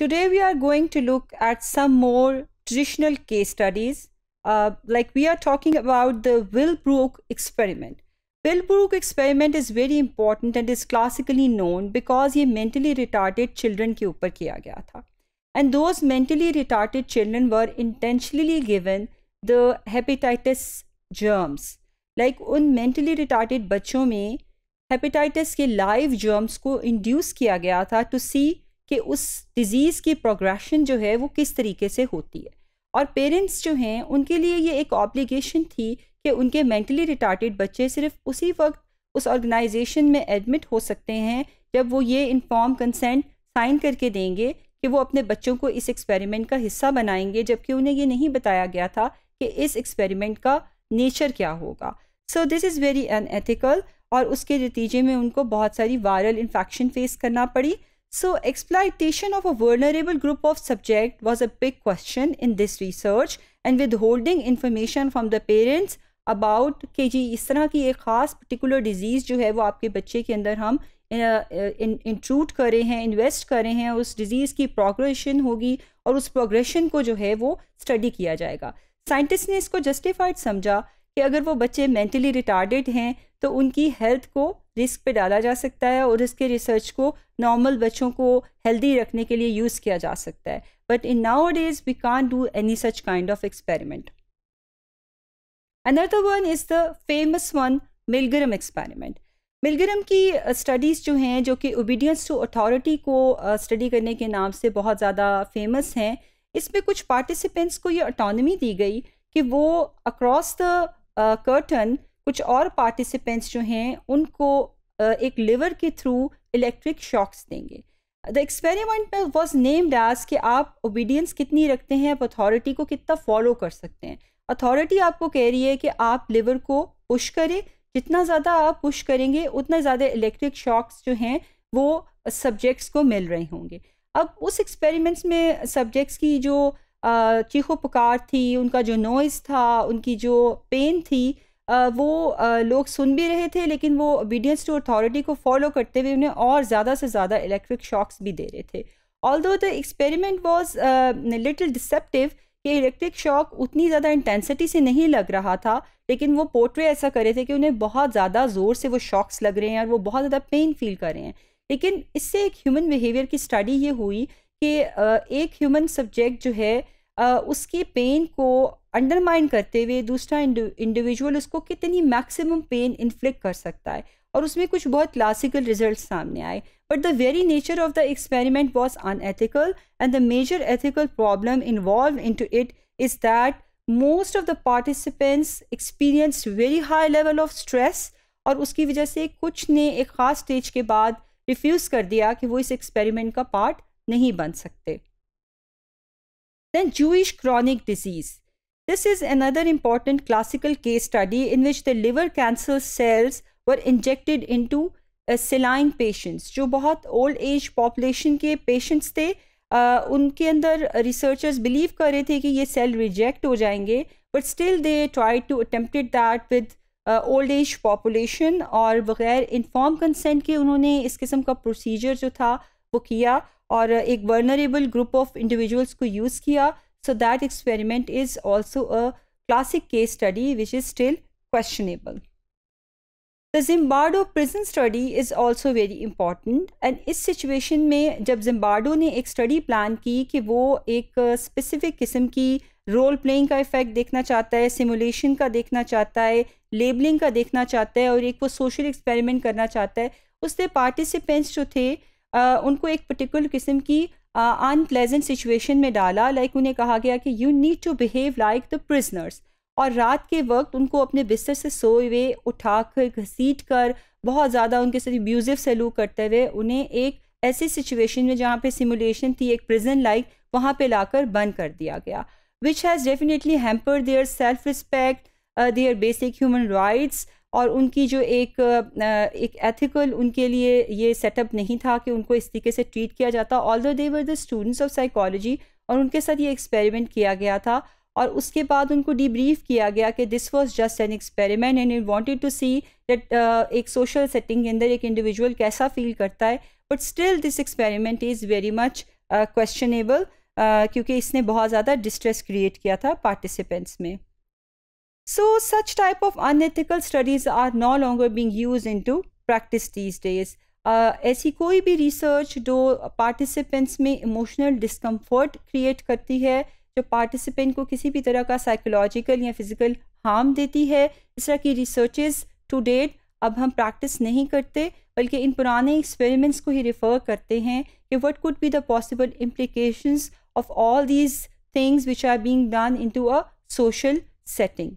Today we are going to look at some more traditional case studies. Uh, like we are talking about the Willbrook experiment. Willbrook experiment is very important and is classically known because he mentally retarded children के ऊपर किया गया था. And those mentally retarded children were intentionally given the hepatitis germs. Like उन mentally retarded बच्चों में hepatitis के live germs को induce किया गया था to see कि उस डिज़ीज़ की प्रोग्रेशन जो है वो किस तरीके से होती है और पेरेंट्स जो हैं उनके लिए ये एक ऑब्लिगेशन थी कि उनके मेंटली रिटार्टेड बच्चे सिर्फ उसी वक्त उस ऑर्गेनाइजेशन में एडमिट हो सकते हैं जब वो ये इन्फॉर्म कंसेंट साइन करके देंगे कि वो अपने बच्चों को इस एक्सपेरिमेंट का हिस्सा बनाएंगे जबकि उन्हें ये नहीं बताया गया था कि इस एक्सपेरिमेंट का नेचर क्या होगा so this is very unethical और उसके नतीजे में उनको बहुत सारी वायरल इन्फेक्शन फेस करना पड़ी So, exploitation of a vulnerable group of subject was a big question in this research and withholding information from the parents about कि जी इस तरह की एक ख़ास पर्टिकुलर डिज़ीज़ जो है वो आपके बच्चे के अंदर हम इंट्रूट करें हैं इन्वेस्ट करें हैं उस डिज़ीज़ की प्रोग्रेशन होगी और उस प्रोग्रेशन को जो है वो स्टडी किया जाएगा साइंटिस्ट ने इसको जस्टिफाइड समझा कि अगर वो बच्चे मेंटली रिटार्डेड हैं तो उनकी हेल्थ को रिस्क पे डाला जा सकता है और इसके रिसर्च को नॉर्मल बच्चों को हेल्दी रखने के लिए यूज़ किया जा सकता है but in now days we can do any such kind of experiment another one is the famous one Milgram experiment Milgram की स्टडीज़ जो हैं जो कि ओबीडियंस टू अथॉरिटी को स्टडी करने के नाम से बहुत ज़्यादा फेमस हैं इसमें कुछ पार्टिसिपेंट्स को ये ऑटोनमी दी गई कि वो अक्रॉस द कर्टन कुछ और पार्टिसिपेंट्स जो हैं उनको एक लिवर के थ्रू इलेक्ट्रिक शॉक्स देंगे द एक्सपेरिमेंट में वॉज नेम्ड एज कि आप ओबीडियंस कितनी रखते हैं आप अथॉरिटी को कितना फॉलो कर सकते हैं अथॉरिटी आपको कह रही है कि आप लिवर को पुश करें जितना ज़्यादा आप पुश करेंगे उतना ज़्यादा इलेक्ट्रिक शॉक्स जो हैं वो सब्जेक्ट्स को मिल रहे होंगे अब उस एक्सपेरिमेंट्स में सब्जेक्ट्स की जो चीखो पुकार थी उनका जो नॉइज़ था उनकी जो पेन थी वो लोग सुन भी रहे थे लेकिन वो ओबीडियंस टू अथॉरिटी को फॉलो करते हुए उन्हें और ज़्यादा से ज़्यादा इलेक्ट्रिक शॉक्स भी दे रहे थे although the experiment was little deceptive कि इलेक्ट्रिक शॉक उतनी ज़्यादा इंटेंसिटी से नहीं लग रहा था लेकिन वो पोर्ट्रे ऐसा कर रहे थे कि उन्हें बहुत ज़्यादा ज़ोर से वो शॉक्स लग रहे हैं और वो बहुत ज़्यादा पेन फील कर रहे हैं लेकिन इससे एक ह्यूमन बिहेवियर की स्टडी ये हुई कि एक ह्यूमन सब्जेक्ट जो है उसके पेन को अंडरमाइन करते हुए दूसरा इंडिविजुअल उसको कितनी मैक्सिमम पेन इन्फ्लिक्ट कर सकता है और उसमें कुछ बहुत क्लासिकल रिजल्ट सामने आए but the very nature of the experiment was unethical and the major ethical problem involve into it is that most of the participants experience very high level of stress और उसकी वजह से कुछ ने एक ख़ास स्टेज के बाद रिफ्यूज़ कर दिया कि वो इस एक्सपेरिमेंट का पार्ट नहीं बन सकते Then Jewish chronic disease. This is another important classical case study in which the liver cancer cells were injected into saline uh, patients जो बहुत ओल्ड एज पॉपुलेशन के पेशेंट्स थे uh, उनके अंदर रिसर्चर्स बिलीव कर रहे थे कि ये सेल रिजेक्ट हो जाएंगे but still they try to attempted that with old age population और बगैर इन्फॉर्म कंसेंट के उन्होंने इस किस्म का प्रोसीजर जो था वो किया और एक वर्नरेबल ग्रुप ऑफ इंडिविजुअल्स को यूज़ किया so that experiment is also a classic case study which is still questionable the Zimbardo prison study is also very important and इस सिचुएशन में जब जिम्बार्डो ने एक स्टडी प्लान की कि वो एक स्पेसिफिक किस्म की रोल प्लेइंग का इफ़ेक्ट देखना चाहता है सिमुलेशन का देखना चाहता है लेबलिंग का देखना चाहता है और एक वो सोशल एक्सपेरिमेंट करना चाहता है उसने पार्टिसिपेंट्स जो थे आ, उनको एक पर्टिकुलर किस्म की अनप्लेजेंट सिचुएशन में डाला लाइक उन्हें कहा गया कि you need to behave like the prisoners और रात के वक्त उनको अपने बिस्तर से सोए हुए उठा कर घसीट कर बहुत ज़्यादा उनके साथ अब्यूज़िव सलूक करते हुए उन्हें एक ऐसी सिचुएशन में जहाँ पे सिमुलेशन थी एक प्रिजन लाइक वहाँ पे लाकर बंद कर दिया गया which has definitely hamper their self respect their basic human rights और उनकी जो एक एक एथिकल उनके लिए ये सेटअप नहीं था कि उनको इस तरीके से ट्रीट किया जाता although they were the students of psychology और उनके साथ ये एक्सपेरिमेंट किया गया था और उसके बाद उनको डिब्रीफ किया गया कि this was just an experiment and you wanted to see that एक सोशल सेटिंग के अंदर एक इंडिविजुअल कैसा फील करता है but still this experiment is very much questionable क्योंकि इसने बहुत ज़्यादा डिस्ट्रेस क्रिएट किया था पार्टिसिपेंट्स में So such type of unethical studies are no longer being used into practice these days. Uh, ऐसी कोई भी रिसर्च जो पार्टिसिपेंट्स में इमोशनल डिस्कम्फर्ट क्रिएट करती है जो पार्टिसिपेंट को किसी भी तरह का साइकोलॉजिकल या फिजिकल हार्म देती है इस तरह की रिसर्चेस टू डेट अब हम प्रैक्टिस नहीं करते बल्कि इन पुराने एक्सपेरिमेंट्स को ही रिफ़र करते हैं कि what could be the possible implications of all these things which are being done into a social setting